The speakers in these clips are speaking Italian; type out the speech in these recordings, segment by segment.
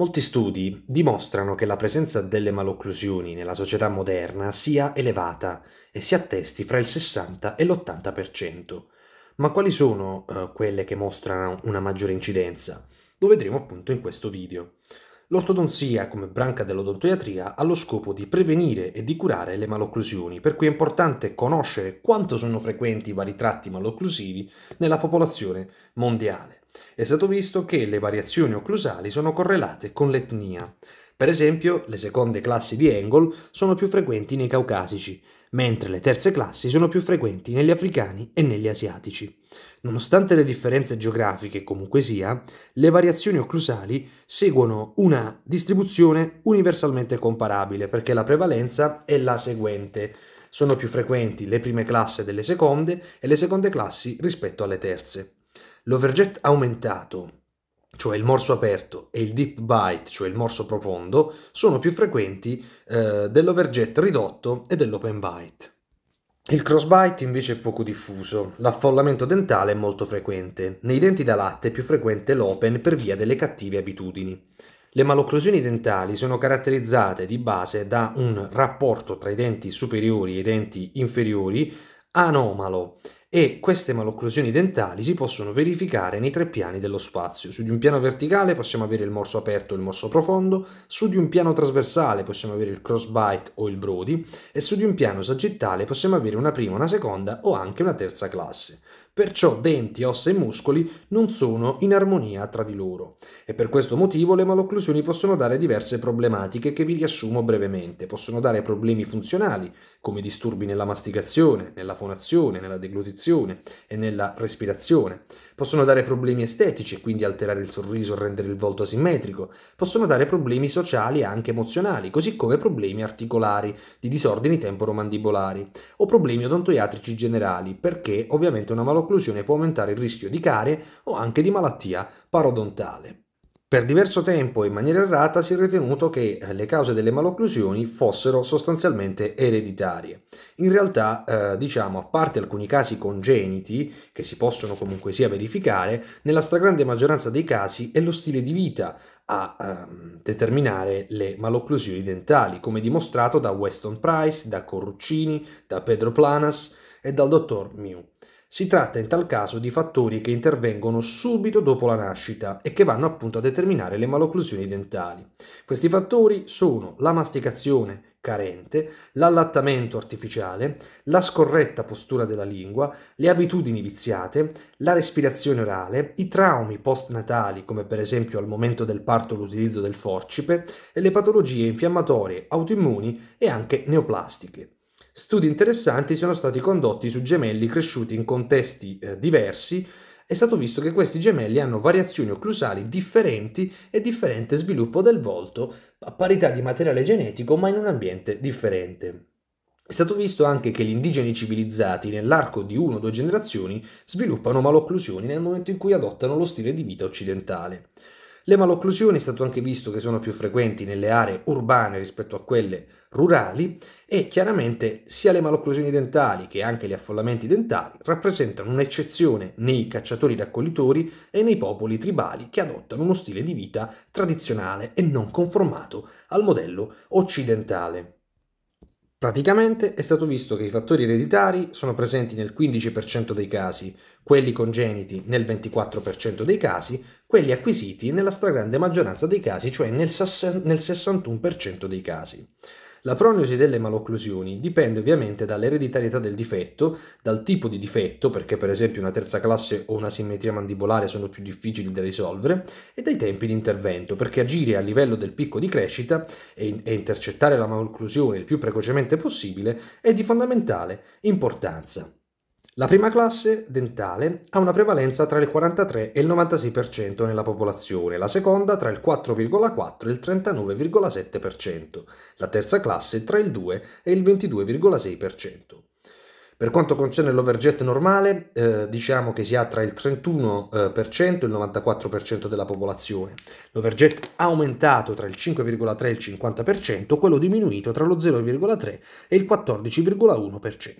Molti studi dimostrano che la presenza delle malocclusioni nella società moderna sia elevata e si attesti fra il 60 e l'80%. Ma quali sono eh, quelle che mostrano una maggiore incidenza? Lo vedremo appunto in questo video. L'ortodonzia, come branca dell'odontoiatria, ha lo scopo di prevenire e di curare le malocclusioni, per cui è importante conoscere quanto sono frequenti i vari tratti malocclusivi nella popolazione mondiale. È stato visto che le variazioni occlusali sono correlate con l'etnia. Per esempio, le seconde classi di Engel sono più frequenti nei caucasici, mentre le terze classi sono più frequenti negli africani e negli asiatici. Nonostante le differenze geografiche comunque sia, le variazioni occlusali seguono una distribuzione universalmente comparabile perché la prevalenza è la seguente. Sono più frequenti le prime classi delle seconde e le seconde classi rispetto alle terze. L'overjet aumentato cioè il morso aperto, e il deep bite, cioè il morso profondo, sono più frequenti eh, dell'overjet ridotto e dell'open bite. Il crossbite invece è poco diffuso, l'affollamento dentale è molto frequente, nei denti da latte è più frequente l'open per via delle cattive abitudini. Le malocclusioni dentali sono caratterizzate di base da un rapporto tra i denti superiori e i denti inferiori anomalo e queste malocclusioni dentali si possono verificare nei tre piani dello spazio. Su di un piano verticale possiamo avere il morso aperto o il morso profondo, su di un piano trasversale possiamo avere il crossbite o il brody e su di un piano sagittale possiamo avere una prima, una seconda o anche una terza classe. Perciò denti, ossa e muscoli non sono in armonia tra di loro e per questo motivo le malocclusioni possono dare diverse problematiche che vi riassumo brevemente. Possono dare problemi funzionali come disturbi nella masticazione, nella fonazione, nella deglutizione, nutrizione e nella respirazione. Possono dare problemi estetici e quindi alterare il sorriso e rendere il volto asimmetrico. Possono dare problemi sociali e anche emozionali, così come problemi articolari, di disordini temporomandibolari o problemi odontoiatrici generali, perché ovviamente una malocclusione può aumentare il rischio di carie o anche di malattia parodontale. Per diverso tempo e in maniera errata si è ritenuto che eh, le cause delle malocclusioni fossero sostanzialmente ereditarie. In realtà, eh, diciamo, a parte alcuni casi congeniti, che si possono comunque sia verificare, nella stragrande maggioranza dei casi è lo stile di vita a eh, determinare le malocclusioni dentali, come dimostrato da Weston Price, da Corruccini, da Pedro Planas e dal dottor Mew. Si tratta in tal caso di fattori che intervengono subito dopo la nascita e che vanno appunto a determinare le malocclusioni dentali. Questi fattori sono la masticazione, carente, l'allattamento artificiale, la scorretta postura della lingua, le abitudini viziate, la respirazione orale, i traumi postnatali come per esempio al momento del parto l'utilizzo del forcipe e le patologie infiammatorie, autoimmuni e anche neoplastiche. Studi interessanti sono stati condotti su gemelli cresciuti in contesti eh, diversi. È stato visto che questi gemelli hanno variazioni occlusali differenti e differente sviluppo del volto a parità di materiale genetico ma in un ambiente differente. È stato visto anche che gli indigeni civilizzati nell'arco di una o due generazioni sviluppano malocclusioni nel momento in cui adottano lo stile di vita occidentale. Le malocclusioni è stato anche visto che sono più frequenti nelle aree urbane rispetto a quelle rurali e chiaramente sia le malocclusioni dentali che anche gli affollamenti dentali rappresentano un'eccezione nei cacciatori raccoglitori e nei popoli tribali che adottano uno stile di vita tradizionale e non conformato al modello occidentale. Praticamente è stato visto che i fattori ereditari sono presenti nel 15% dei casi, quelli congeniti nel 24% dei casi, quelli acquisiti nella stragrande maggioranza dei casi, cioè nel, 61% dei casi. La prognosi delle malocclusioni dipende ovviamente dall'ereditarietà del difetto, dal tipo di difetto, perché per esempio una terza classe o una simmetria mandibolare sono più difficili da risolvere, e dai tempi di intervento, perché agire a livello del picco di crescita e, e intercettare la malocclusione il più precocemente possibile è di fondamentale importanza. La prima classe dentale ha una prevalenza tra il 43 e il 96% nella popolazione, la seconda tra il 4,4 e il 39,7%, la terza classe tra il 2 e il 22,6%. Per quanto concerne l'overjet normale, eh, diciamo che si ha tra il 31% eh, e il 94% della popolazione. L'overjet aumentato tra il 5,3 e il 50%, quello diminuito tra lo 0,3 e il 14,1%.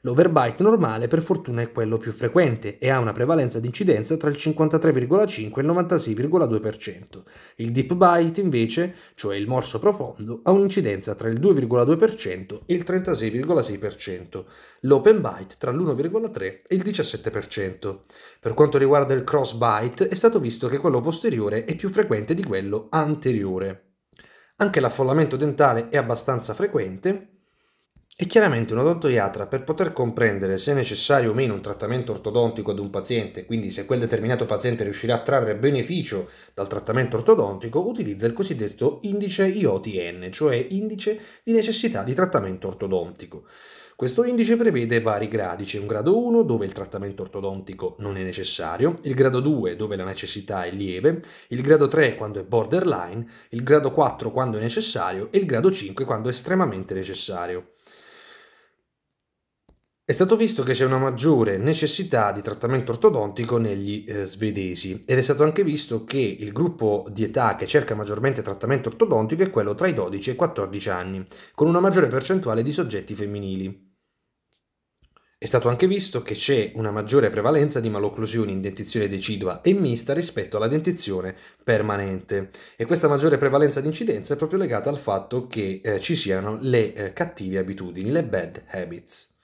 L'overbite normale per fortuna è quello più frequente e ha una prevalenza di incidenza tra il 53,5 e il 96,2%. Il deep bite invece, cioè il morso profondo, ha un'incidenza tra il 2,2% e il 36,6% l'open byte tra l'1,3 e il 17%. Per quanto riguarda il cross byte è stato visto che quello posteriore è più frequente di quello anteriore. Anche l'affollamento dentale è abbastanza frequente e chiaramente un odontoiatra per poter comprendere se è necessario o meno un trattamento ortodontico ad un paziente, quindi se quel determinato paziente riuscirà a trarre beneficio dal trattamento ortodontico, utilizza il cosiddetto indice IOTN, cioè indice di necessità di trattamento ortodontico. Questo indice prevede vari gradi, c'è un grado 1 dove il trattamento ortodontico non è necessario, il grado 2 dove la necessità è lieve, il grado 3 quando è borderline, il grado 4 quando è necessario e il grado 5 quando è estremamente necessario. È stato visto che c'è una maggiore necessità di trattamento ortodontico negli eh, svedesi ed è stato anche visto che il gruppo di età che cerca maggiormente trattamento ortodontico è quello tra i 12 e i 14 anni, con una maggiore percentuale di soggetti femminili. È stato anche visto che c'è una maggiore prevalenza di malocclusioni in dentizione decidua e mista rispetto alla dentizione permanente e questa maggiore prevalenza di incidenza è proprio legata al fatto che eh, ci siano le eh, cattive abitudini, le bad habits.